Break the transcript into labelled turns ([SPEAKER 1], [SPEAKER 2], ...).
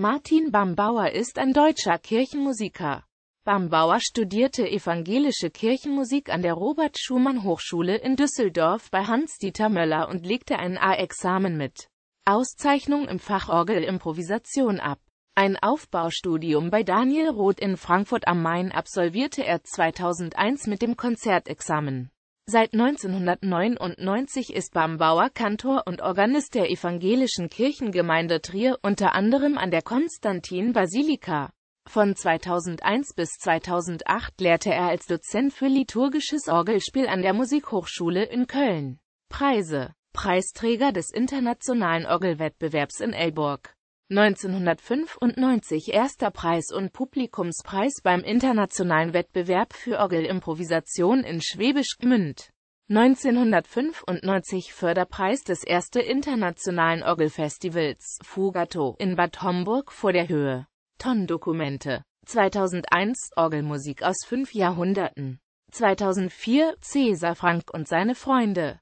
[SPEAKER 1] Martin Bambauer ist ein deutscher Kirchenmusiker. Bambauer studierte evangelische Kirchenmusik an der Robert-Schumann-Hochschule in Düsseldorf bei Hans-Dieter Möller und legte ein A-Examen mit Auszeichnung im Fach Orgelimprovisation ab. Ein Aufbaustudium bei Daniel Roth in Frankfurt am Main absolvierte er 2001 mit dem Konzertexamen. Seit 1999 ist Bambauer Kantor und Organist der evangelischen Kirchengemeinde Trier, unter anderem an der Konstantin-Basilika. Von 2001 bis 2008 lehrte er als Dozent für liturgisches Orgelspiel an der Musikhochschule in Köln. Preise Preisträger des Internationalen Orgelwettbewerbs in Elburg 1995 Erster Preis und Publikumspreis beim internationalen Wettbewerb für Orgelimprovisation in Schwäbisch Gmünd. 1995 Förderpreis des ersten Internationalen Orgelfestivals Fugato in Bad Homburg vor der Höhe. Tondokumente 2001 Orgelmusik aus fünf Jahrhunderten 2004 Cäsar Frank und seine Freunde